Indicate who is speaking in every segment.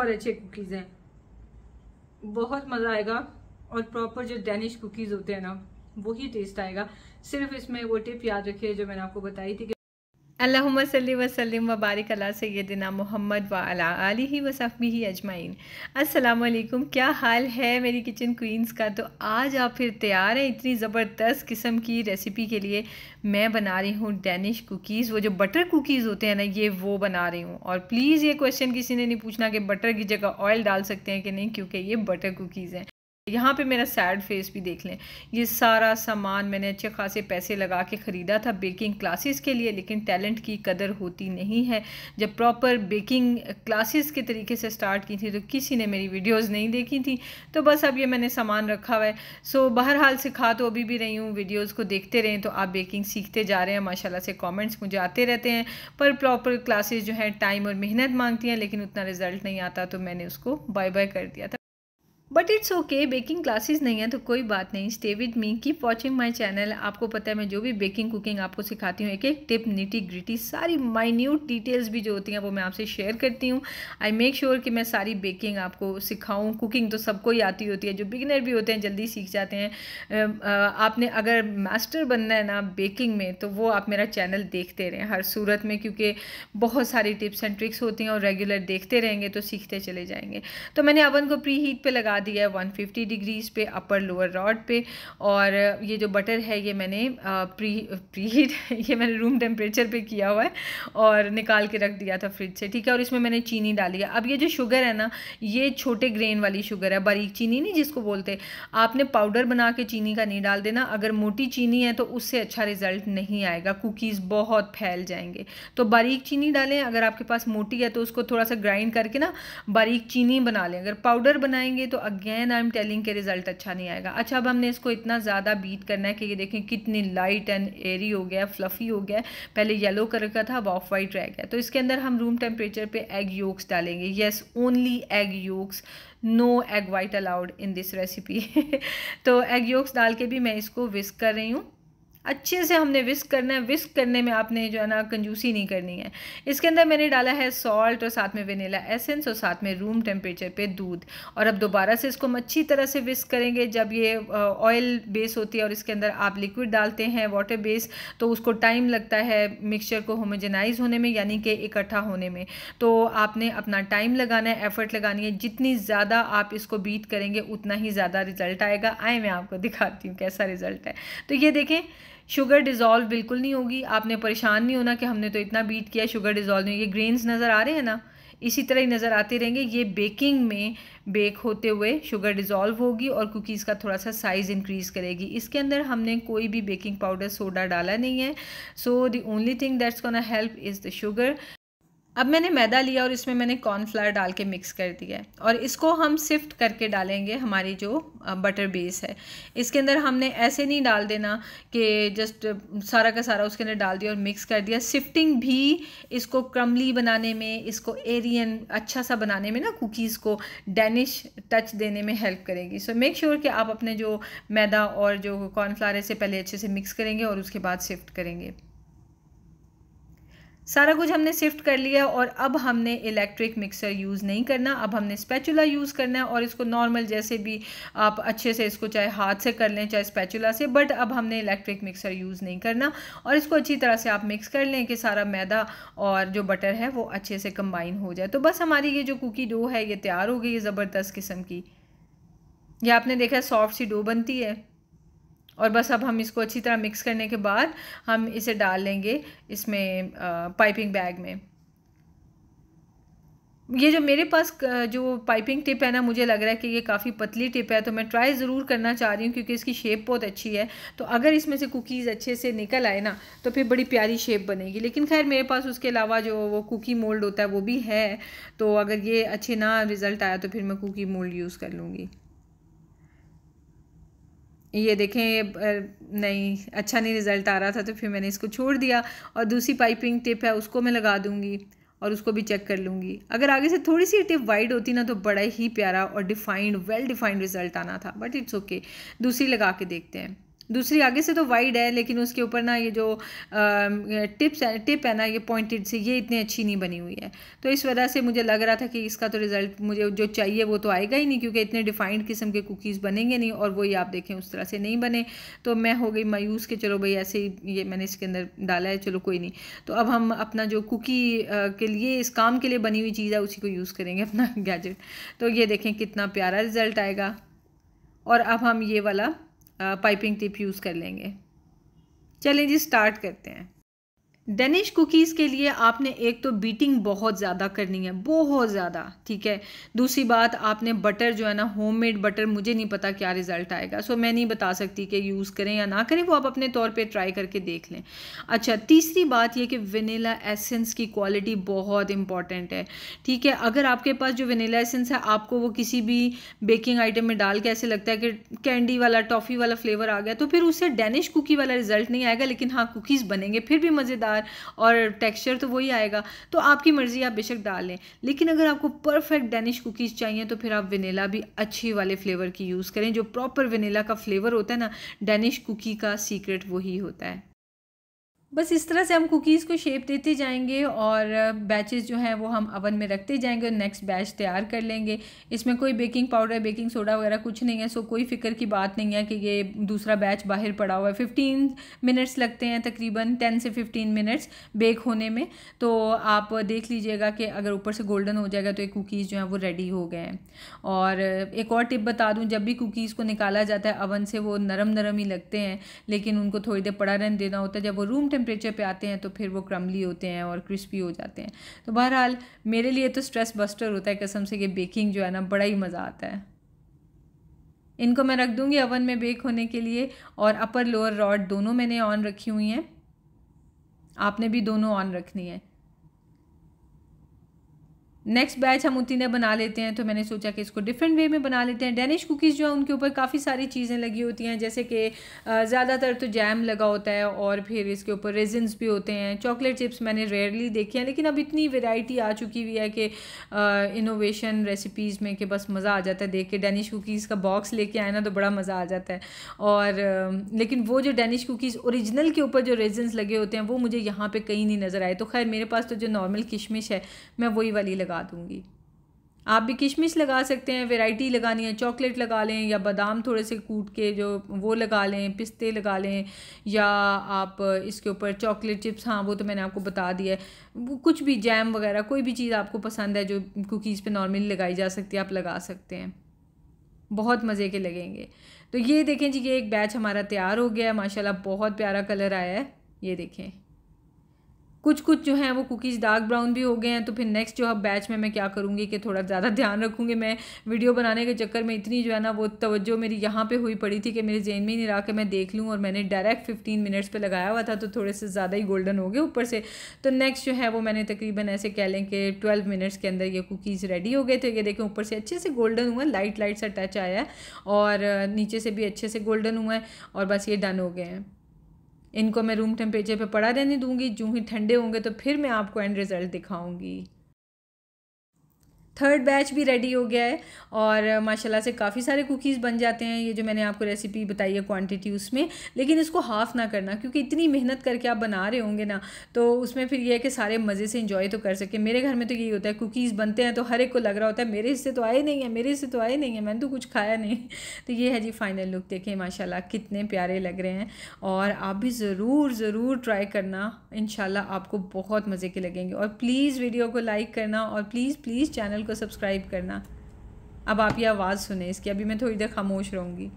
Speaker 1: बहुत अच्छे कुकीज़ हैं बहुत मज़ा आएगा और प्रॉपर जो डेनिश कुकीज़ होते हैं ना वही टेस्ट आएगा सिर्फ इसमें वो टिप याद रखिए जो मैंने आपको बताई थी कि अल्लाम वसलम वबारक अला सैदिना मोहम्मद व अला ही अजमाइन असलकुम क्या हाल है मेरी किचन क्वींस का तो आज आप फिर तैयार हैं इतनी ज़बरदस्त किस्म की रेसिपी के लिए मैं बना रही हूँ डैनिश कुकीज़ वो जो बटर कुकीज़ होते हैं ना ये वो बना रही हूँ और प्लीज़ ये क्वेश्चन किसी ने नहीं पूछना कि बटर की जगह ऑयल डाल सकते हैं कि नहीं क्योंकि ये बटर कुकीज़ हैं यहाँ पे मेरा सैड फेस भी देख लें ये सारा सामान मैंने अच्छे खासे पैसे लगा के ख़रीदा था बेकिंग क्लासेस के लिए लेकिन टैलेंट की कदर होती नहीं है जब प्रॉपर बेकिंग क्लासेस के तरीके से स्टार्ट की थी तो किसी ने मेरी वीडियोस नहीं देखी थी तो बस अब ये मैंने सामान रखा हुआ है सो बहरहाल सिखा तो अभी भी रही हूँ वीडियोज़ को देखते रहें तो आप बेकिंग सीखते जा रहे हैं माशाला से कॉमेंट्स मुझे आते रहते हैं पर प्रॉपर क्लासेज जो हैं टाइम और मेहनत मांगती हैं लेकिन उतना रिज़ल्ट नहीं आता तो मैंने उसको बाय बाय कर दिया था but it's okay baking classes नहीं है तो कोई बात नहीं stay with me keep watching my channel आपको पता है मैं जो भी बेकिंग कुकिंग आपको सिखाती हूँ एक एक टिप निटी ग्रिटी सारी माइन्यूट डिटेल्स भी जो होती हैं वो मैं आपसे शेयर करती हूँ आई मेक श्योर कि मैं सारी बेकिंग आपको सिखाऊँ कुकिंग तो सबको ही आती होती है जो बिगिनर भी होते हैं जल्दी सीख जाते हैं आपने अगर मास्टर बनना है ना बेकिंग में तो वो आप मेरा चैनल देखते रहें हर सूरत में क्योंकि बहुत सारी टिप्स एंड ट्रिक्स होती हैं और रेगुलर देखते रहेंगे तो सीखते चले जाएंगे तो मैंने अवन को प्री हीट पर लगा लगा दिया है 150 डिग्रीज़ पे अपर लोअर रॉड पे और ये जो बटर है ये मैंने प्री प्री हीट ये मैंने रूम टेम्परेचर पे किया हुआ है और निकाल के रख दिया था फ्रिज से ठीक है और इसमें मैंने चीनी डाली है अब ये जो शुगर है ना ये छोटे ग्रेन वाली शुगर है बारीक चीनी नहीं जिसको बोलते आपने पाउडर बना के चीनी का नहीं डाल देना अगर मोटी चीनी है तो उससे अच्छा रिजल्ट नहीं आएगा कुकीज़ बहुत फैल जाएंगे तो बारीक चीनी डालें अगर आपके पास मोटी है तो उसको थोड़ा सा ग्राइंड करके ना बारीक चीनी बना लें अगर पाउडर बनाएंगे तो अगेन आई एम टेलिंग के रिज़ल्ट अच्छा नहीं आएगा अच्छा अब हमने इसको इतना ज़्यादा बीट करना है कि ये देखें कितनी लाइट एंड एरी हो गया फ्लफ़ी हो गया पहले येलो कलर का था अब ऑफ वाइट रह गया तो इसके अंदर हम रूम टेम्परेचर पे एग योक्स डालेंगे yes only egg yolks no egg white allowed in this recipe तो एग योक्स डाल के भी मैं इसको विस्क कर रही हूँ अच्छे से हमने विस्क करना है विस्क करने में आपने जो है ना कंजूसी नहीं करनी है इसके अंदर मैंने डाला है सॉल्ट और साथ में वेनीला एसेंस और साथ में रूम टेम्परेचर पे दूध और अब दोबारा से इसको हम अच्छी तरह से विस्क करेंगे जब ये ऑयल बेस होती है और इसके अंदर आप लिक्विड डालते हैं वाटर बेस तो उसको टाइम लगता है मिक्सचर को होमोजेनाइज होने में यानी कि इकट्ठा होने में तो आपने अपना टाइम लगाना है एफर्ट लगानी है जितनी ज़्यादा आप इसको बीट करेंगे उतना ही ज़्यादा रिजल्ट आएगा आए मैं आपको दिखाती हूँ कैसा रिजल्ट है तो ये देखें शुगर डिज़ोल्व बिल्कुल नहीं होगी आपने परेशान नहीं होना कि हमने तो इतना बीट किया शुगर डिज़ोल्व नहीं ये ग्रेन्स नज़र आ रहे हैं ना इसी तरह ही नज़र आते रहेंगे ये बेकिंग में बेक होते हुए शुगर डिज़ोल्व होगी और कुकीज़ का थोड़ा सा साइज़ इंक्रीज़ करेगी इसके अंदर हमने कोई भी बेकिंग पाउडर सोडा डाला नहीं है so the only thing that's can help is the sugar अब मैंने मैदा लिया और इसमें मैंने कॉर्नफ्लावर डाल के मिक्स कर दिया है और इसको हम सिफ्ट करके डालेंगे हमारी जो बटर बेस है इसके अंदर हमने ऐसे नहीं डाल देना कि जस्ट सारा का सारा उसके अंदर डाल दिया और मिक्स कर दिया सिफ्टिंग भी इसको क्रमली बनाने में इसको एरियन अच्छा सा बनाने में ना कुकीज़ को डैनिश टच देने में हेल्प करेगी सो मेक श्योर कि आप अपने जो मैदा और जो कॉर्नफ्लावर है से पहले अच्छे से मिक्स करेंगे और उसके बाद सिफ्ट करेंगे सारा कुछ हमने शिफ्ट कर लिया और अब हमने इलेक्ट्रिक मिक्सर यूज़ नहीं करना अब हमने स्पैचुला यूज़ करना है और इसको नॉर्मल जैसे भी आप अच्छे से इसको चाहे हाथ से कर लें चाहे स्पैचुला से बट अब हमने इलेक्ट्रिक मिक्सर यूज़ नहीं करना और इसको अच्छी तरह से आप मिक्स कर लें कि सारा मैदा और जो बटर है वो अच्छे से कम्बाइन हो जाए तो बस हमारी ये जो कुकी डो है ये तैयार हो गई है ज़बरदस्त किस्म की यह आपने देखा सॉफ्ट सी डो बनती है और बस अब हम इसको अच्छी तरह मिक्स करने के बाद हम इसे डाल लेंगे इसमें पाइपिंग बैग में ये जो मेरे पास जो पाइपिंग टिप है ना मुझे लग रहा है कि ये काफ़ी पतली टिप है तो मैं ट्राई ज़रूर करना चाह रही हूँ क्योंकि इसकी शेप बहुत अच्छी है तो अगर इसमें से कुकीज़ अच्छे से निकल आए ना तो फिर बड़ी प्यारी शेप बनेगी लेकिन खैर मेरे पास उसके अलावा जो वो कुकी मोल्ड होता है वो भी है तो अगर ये अच्छे ना रिज़ल्ट आया तो फिर मैं कुकी मोल्ड यूज़ कर लूँगी ये देखें नहीं अच्छा नहीं रिज़ल्ट आ रहा था तो फिर मैंने इसको छोड़ दिया और दूसरी पाइपिंग टिप है उसको मैं लगा दूँगी और उसको भी चेक कर लूँगी अगर आगे से थोड़ी सी टिप वाइड होती ना तो बड़ा ही प्यारा और डिफाइंड वेल डिफाइंड रिज़ल्ट आना था बट इट्स ओके दूसरी लगा के देखते हैं दूसरी आगे से तो वाइड है लेकिन उसके ऊपर ना ये जो टिप्स है टिप है ना ये पॉइंटेड से ये इतनी अच्छी नहीं बनी हुई है तो इस वजह से मुझे लग रहा था कि इसका तो रिज़ल्ट मुझे जो चाहिए वो तो आएगा ही नहीं क्योंकि इतने डिफाइंड किस्म के कुकीज़ बनेंगे नहीं और वही आप देखें उस तरह से नहीं बने तो मैं हो गई मायूस के चलो भाई ऐसे ही ये मैंने इसके अंदर डाला है चलो कोई नहीं तो अब हम अपना जो कुकी के लिए इस काम के लिए बनी हुई चीज़ है उसी को यूज़ करेंगे अपना गैजेट तो ये देखें कितना प्यारा रिज़ल्ट आएगा और अब हम ये वाला पाइपिंग टिप यूज़ कर लेंगे चलें जी स्टार्ट करते हैं डेनिश कुकीज़ के लिए आपने एक तो बीटिंग बहुत ज़्यादा करनी है बहुत ज़्यादा ठीक है दूसरी बात आपने बटर जो है ना होममेड बटर मुझे नहीं पता क्या रिज़ल्ट आएगा सो मैं नहीं बता सकती कि यूज़ करें या ना करें वो आप अपने तौर पे ट्राई करके देख लें अच्छा तीसरी बात यह कि वनीला एसेंस की क्वालिटी बहुत इंपॉर्टेंट है ठीक है अगर आपके पास जो वनीला एसेंस है आपको वो किसी भी बेकिंग आइटम में डाल के ऐसे लगता है कि कैंडी वाला टॉफ़ी वाला फ्लेवर आ गया तो फिर उससे डेनिश कुकी वाला रिज़ल्ट नहीं आएगा लेकिन हाँ कुकीज़ बनेंगे फिर भी मज़ेदार बार और टेक्सचर तो वही आएगा तो आपकी मर्ज़ी आप बेशक डाल लें लेकिन अगर आपको परफेक्ट डेनिश कुकीज़ चाहिए तो फिर आप वनीला भी अच्छी वाले फ्लेवर की यूज़ करें जो प्रॉपर वनीला का फ्लेवर होता है ना डेनिश कुकी का सीक्रेट वही होता है बस इस तरह से हम कुकीज़ को शेप देते जाएंगे और बैचेस जो हैं वो हम अवन में रखते जाएंगे और नेक्स्ट बैच तैयार कर लेंगे इसमें कोई बेकिंग पाउडर बेकिंग सोडा वगैरह कुछ नहीं है सो कोई फ़िक्र की बात नहीं है कि ये दूसरा बैच बाहर पड़ा हुआ है फिफ्टीन मिनट्स लगते हैं तकरीबन टेन से फिफ्टीन मिनट्स बेक होने में तो आप देख लीजिएगा कि अगर ऊपर से गोल्डन हो जाएगा तो ये कुकीज़ जो हैं वो रेडी हो गए हैं और एक और टिप बता दूँ जब भी कुकीज़ को निकाला जाता है अवन से वो नरम नरम ही लगते हैं लेकिन उनको थोड़ी देर पड़ा रहने देना होता है जब वो रूम टेम्परेचर पे आते हैं तो फिर वो क्रम्बली होते हैं और क्रिस्पी हो जाते हैं तो बहरहाल मेरे लिए तो स्ट्रेस बस्टर होता है कसम से कि बेकिंग जो है ना बड़ा ही मज़ा आता है इनको मैं रख दूँगी अवन में बेक होने के लिए और अपर लोअर रॉड दोनों मैंने ऑन रखी हुई हैं आपने भी दोनों ऑन रखनी है नेक्स्ट बैच हम उतने बना लेते हैं तो मैंने सोचा कि इसको डिफरेंट वे में बना लेते हैं डेनिश कुकीज़ जो है उनके ऊपर काफ़ी सारी चीज़ें लगी होती हैं जैसे कि ज़्यादातर तो जैम लगा होता है और फिर इसके ऊपर रेजन्स भी होते हैं चॉकलेट चिप्स मैंने रेयरली देखे हैं लेकिन अब इतनी वेराइटी आ चुकी हुई है कि इनोवेशन रेसिपीज़ में कि बस मज़ा आ जाता है देख के डेनिश कुकीज़ का बॉक्स लेके आए ना तो बड़ा मज़ा आ जाता है और लेकिन वो जो डेनिश कुकीज़ औरिजिनल के ऊपर जो रेजन्स लगे होते हैं वो मुझे यहाँ पर कहीं नहीं नज़र आए तो खैर मेरे पास तो जो नॉर्मल किशमिश है मैं वही वाली लगा लगा दूँगी आप भी किशमिश लगा सकते हैं वैरायटी लगानी है चॉकलेट लगा लें या बादाम थोड़े से कूट के जो वो लगा लें पिस्ते लगा लें या आप इसके ऊपर चॉकलेट चिप्स हाँ वो तो मैंने आपको बता दिया है कुछ भी जैम वगैरह कोई भी चीज़ आपको पसंद है जो कुकीज़ पे नॉर्मली लगाई जा सकती है आप लगा सकते हैं बहुत मज़े के लगेंगे तो ये देखें जी ये एक बैच हमारा तैयार हो गया है माशाल्लाह बहुत प्यारा कलर आया है ये देखें कुछ कुछ जो हैं वो कुकीज़ डार्क ब्राउन भी हो गए हैं तो फिर नेक्स्ट जो है बैच में मैं क्या करूँगी कि थोड़ा ज़्यादा ध्यान रखूँगी मैं वीडियो बनाने के चक्कर में इतनी जो है ना वो तवज्जो मेरी यहाँ पे हुई पड़ी थी कि मेरे जेन में ही नहीं रहा कि मैं देख लूँ और मैंने डायरेक्ट फिफ्टीन मिनट्स पर लगाया हुआ था तो थोड़े से ज़्यादा ही गोल्डन हो गए ऊपर से तो नेक्स्ट जो है वो मैंने तकरीबन ऐसे कह लें कि ट्वेल्व मिनट्स के अंदर ये कुकीज़ रेडी हो गए थे ये देखें ऊपर से अच्छे से गोल्डन हुआ लाइट लाइट सा टच आया है और नीचे से भी अच्छे से गोल्डन हुआ है और बस ये डन हो गए हैं इनको मैं रूम टेम्परेचर पे पड़ा रहने दूँगी जूँ ही ठंडे होंगे तो फिर मैं आपको एंड रिज़ल्ट दिखाऊँगी थर्ड बैच भी रेडी हो गया है और माशाल्लाह से काफ़ी सारे कुकीज़ बन जाते हैं ये जो मैंने आपको रेसिपी बताई है क्वांटिटी उसमें लेकिन इसको हाफ़ ना करना क्योंकि इतनी मेहनत करके आप बना रहे होंगे ना तो उसमें फिर ये है कि सारे मज़े से इंजॉय तो कर सके मेरे घर में तो यही होता है कुकीज़ बनते हैं तो हर एक को लग रहा होता है मेरे हिस्से तो आए नहीं है मेरे हिस्से तो आए नहीं है मैंने तो कुछ खाया नहीं तो ये है जी फाइनल लुक देखें माशाला कितने प्यारे लग रहे हैं और आप भी ज़रूर ज़रूर ट्राई करना इन आपको बहुत मज़े के लगेंगे और प्लीज़ वीडियो को लाइक करना और प्लीज़ प्लीज़ चैनल चैनल को सब्सक्राइब करना अब आप ये आवाज़ सुने इसकी अभी मैं थोड़ी देर खामोश रहूँगी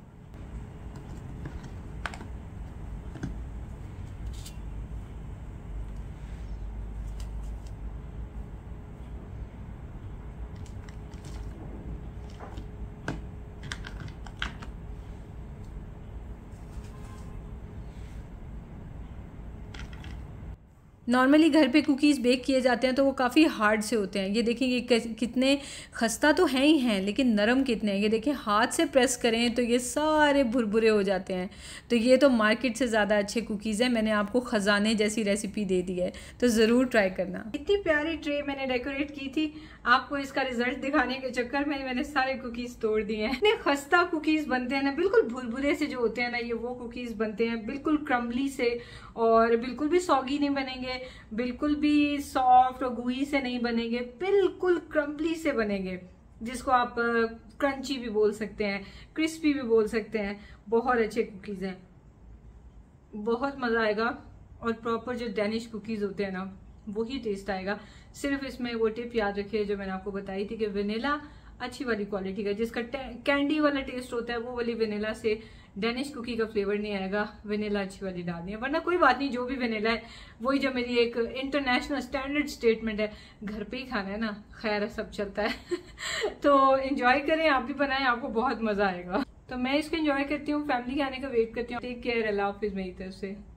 Speaker 1: नॉर्मली घर पे कुकीज़ बेक किए जाते हैं तो वो काफ़ी हार्ड से होते हैं ये देखें ये कितने खस्ता तो हैं ही हैं लेकिन नरम कितने हैं ये देखें हाथ से प्रेस करें तो ये सारे भुरभुरे हो जाते हैं तो ये तो मार्केट से ज़्यादा अच्छे कुकीज़ हैं मैंने आपको ख़जाने जैसी रेसिपी दे दी है तो ज़रूर ट्राई करना इतनी प्यारी ट्रे मैंने डेकोरेट की थी आपको इसका रिजल्ट दिखाने के चक्कर में मैंने सारे कुकीज़ तोड़ दिए हैं इतने खस्ता कुकीज़ बनते हैं ना बिल्कुल भुरभुरे से जो होते हैं ना ये वो कुकीज़ बनते हैं बिल्कुल क्रम्बली से और बिल्कुल भी सौगी नहीं बनेंगे बनेंगे बिल्कुल भी सॉफ्ट और गुई से नहीं बनेंगे बिल्कुल क्रम्पली से बनेंगे जिसको आप क्रंची भी बोल सकते हैं क्रिस्पी भी बोल सकते हैं बहुत अच्छे कुकीज़ हैं बहुत मज़ा आएगा और प्रॉपर जो डेनिश कुकीज़ होते हैं ना वही टेस्ट आएगा सिर्फ इसमें वो टिप याद रखिए जो मैंने आपको बताई थी कि वनीला अच्छी वाली क्वालिटी का जिसका कैंडी वाला टेस्ट होता है वो वाली वेनेला से डेनिश कुकी का फ्लेवर नहीं आएगा वेनेला अच्छी वाली डालनी है वरना कोई बात नहीं जो भी वेनेला है वही जो मेरी एक इंटरनेशनल स्टैंडर्ड स्टेटमेंट है घर पे ही खाना है ना खैर सब चलता है तो इंजॉय करें आप भी बनाएं आपको बहुत मज़ा आएगा तो मैं इसको इंजॉय करती हूँ फैमिली के आने का वेट करती हूँ टेक केयर अल्लाह हाफिज़ मेरी तरफ से